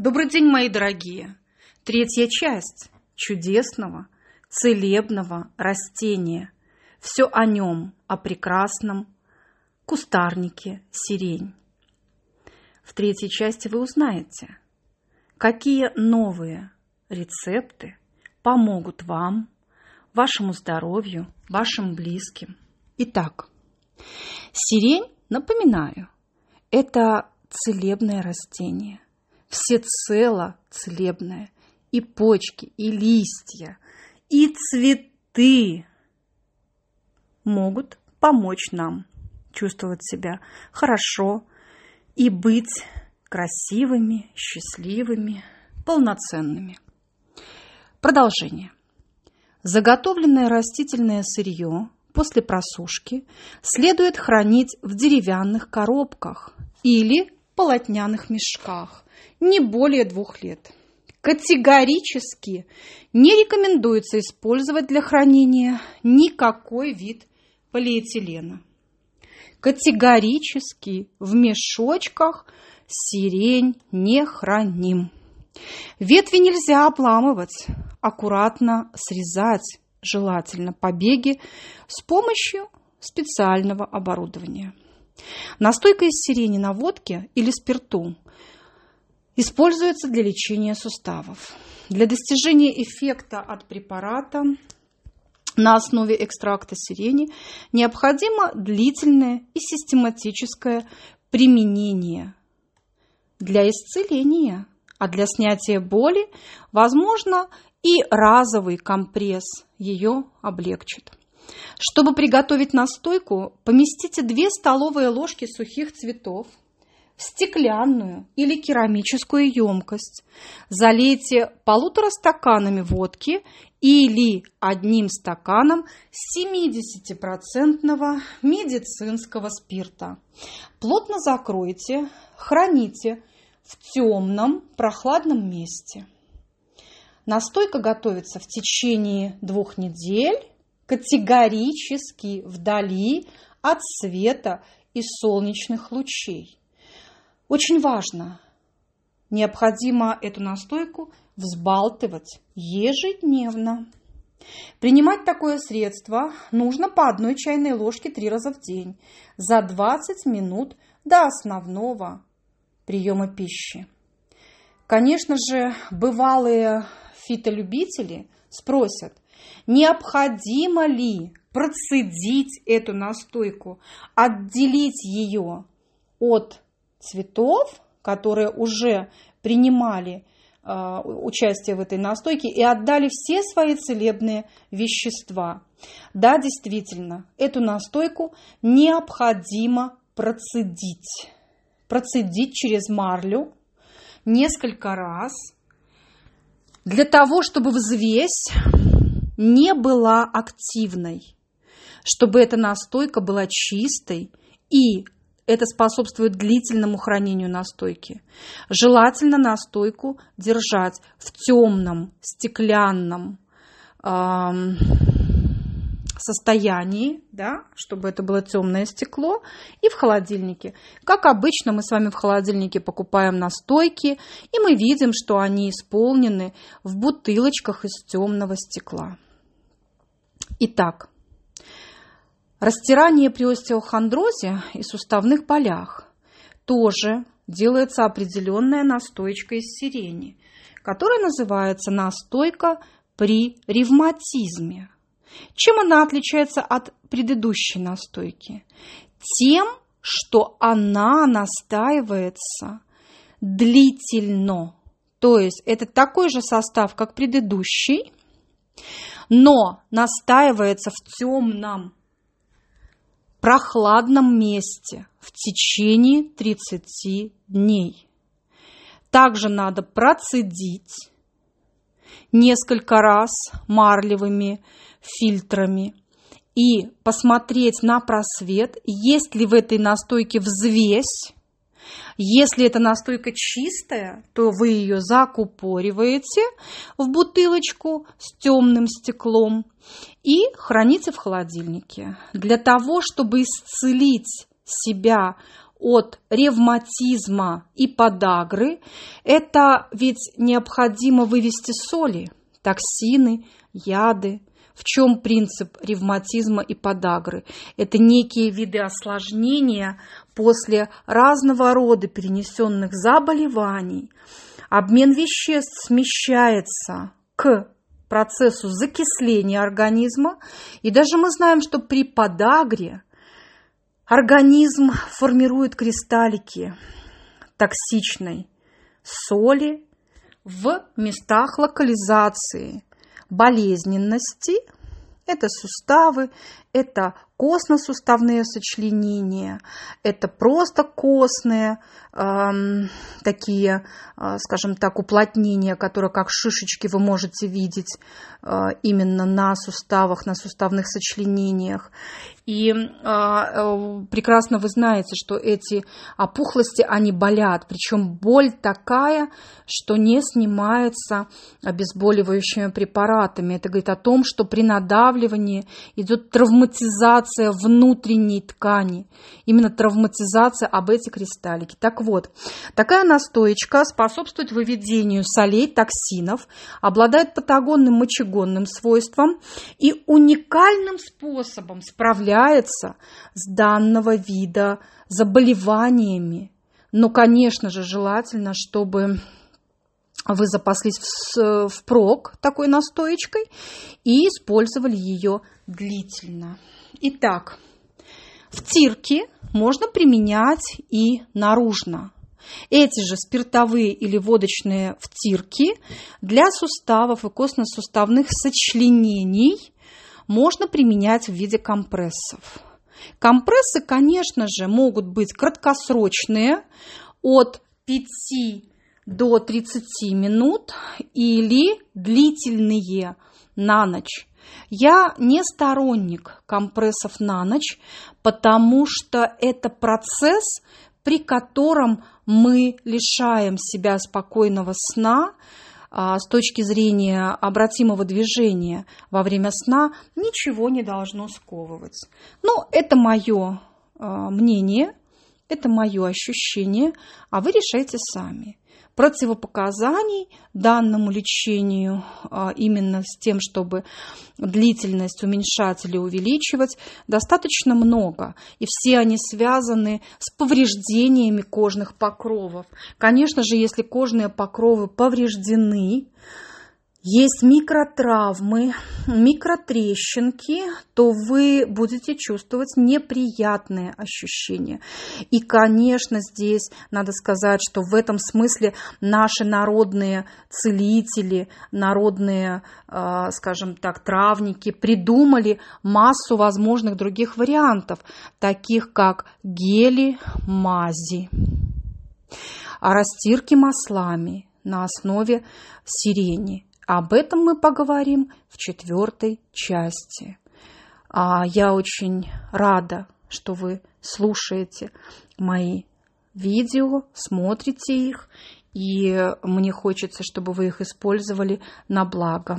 Добрый день, мои дорогие! Третья часть чудесного, целебного растения. Все о нем, о прекрасном кустарнике сирень. В третьей части вы узнаете, какие новые рецепты помогут вам, вашему здоровью, вашим близким. Итак, сирень, напоминаю, это целебное растение – всецело целебное. И почки, и листья, и цветы могут помочь нам чувствовать себя хорошо и быть красивыми, счастливыми, полноценными. Продолжение. Заготовленное растительное сырье после просушки следует хранить в деревянных коробках или полотняных мешках, не более двух лет. Категорически не рекомендуется использовать для хранения никакой вид полиэтилена. Категорически в мешочках сирень не храним. Ветви нельзя обламывать, аккуратно срезать желательно побеги с помощью специального оборудования. Настойка из сирени на водке или спирту используется для лечения суставов. Для достижения эффекта от препарата на основе экстракта сирени необходимо длительное и систематическое применение для исцеления, а для снятия боли, возможно, и разовый компресс ее облегчит. Чтобы приготовить настойку, поместите 2 столовые ложки сухих цветов в стеклянную или керамическую емкость. Залейте полутора стаканами водки или одним стаканом 70% медицинского спирта. Плотно закройте, храните в темном прохладном месте. Настойка готовится в течение двух недель категорически вдали от света и солнечных лучей. Очень важно, необходимо эту настойку взбалтывать ежедневно. Принимать такое средство нужно по одной чайной ложке три раза в день за 20 минут до основного приема пищи. Конечно же, бывалые фитолюбители спросят – Необходимо ли процедить эту настойку, отделить ее от цветов, которые уже принимали э, участие в этой настойке и отдали все свои целебные вещества. Да, действительно, эту настойку необходимо процедить. Процедить через марлю несколько раз для того, чтобы взвесь не была активной, чтобы эта настойка была чистой и это способствует длительному хранению настойки. Желательно настойку держать в темном, стеклянном э, состоянии, да, чтобы это было темное стекло, и в холодильнике. Как обычно, мы с вами в холодильнике покупаем настойки, и мы видим, что они исполнены в бутылочках из темного стекла. Итак, растирание при остеохондрозе и суставных полях тоже делается определенная настойка из сирени, которая называется настойка при ревматизме. Чем она отличается от предыдущей настойки? Тем, что она настаивается длительно. То есть это такой же состав, как предыдущий, но настаивается в темном, прохладном месте в течение 30 дней. Также надо процедить несколько раз марлевыми фильтрами и посмотреть на просвет, есть ли в этой настойке взвесь, если эта настойка чистая, то вы ее закупориваете в бутылочку с темным стеклом и храните в холодильнике. Для того, чтобы исцелить себя от ревматизма и подагры, это ведь необходимо вывести соли, токсины, яды, в чем принцип ревматизма и подагры? Это некие виды осложнения после разного рода перенесенных заболеваний. Обмен веществ смещается к процессу закисления организма. И даже мы знаем, что при подагре организм формирует кристаллики токсичной соли в местах локализации болезненности, это суставы, это костно-суставные сочленения, это просто костные э, такие, э, скажем так, уплотнения, которые как шишечки вы можете видеть э, именно на суставах, на суставных сочленениях. И э, э, прекрасно вы знаете, что эти опухлости, они болят, причем боль такая, что не снимается обезболивающими препаратами. Это говорит о том, что при надавливании идет травматизация травматизация внутренней ткани, именно травматизация об эти кристаллики. Так вот, такая настоечка способствует выведению солей, токсинов, обладает патагонным мочегонным свойством и уникальным способом справляется с данного вида заболеваниями. Но, конечно же, желательно, чтобы вы запаслись впрок такой настоечкой и использовали ее длительно. Итак, втирки можно применять и наружно. Эти же спиртовые или водочные втирки для суставов и костно-суставных сочленений можно применять в виде компрессов. Компрессы, конечно же, могут быть краткосрочные от 5 до 30 минут или длительные на ночь я не сторонник компрессов на ночь, потому что это процесс, при котором мы лишаем себя спокойного сна, а, с точки зрения обратимого движения во время сна ничего не должно сковывать. Но ну, это мое а, мнение, это мое ощущение, а вы решайте сами противопоказаний данному лечению а, именно с тем, чтобы длительность уменьшать или увеличивать, достаточно много. И все они связаны с повреждениями кожных покровов. Конечно же, если кожные покровы повреждены, есть микротравмы, микротрещинки, то вы будете чувствовать неприятные ощущения. И, конечно, здесь надо сказать, что в этом смысле наши народные целители, народные, а, скажем так, травники придумали массу возможных других вариантов, таких как гели, мази, а растирки маслами на основе сирени – об этом мы поговорим в четвертой части. А, я очень рада, что вы слушаете мои видео, смотрите их, и мне хочется, чтобы вы их использовали на благо.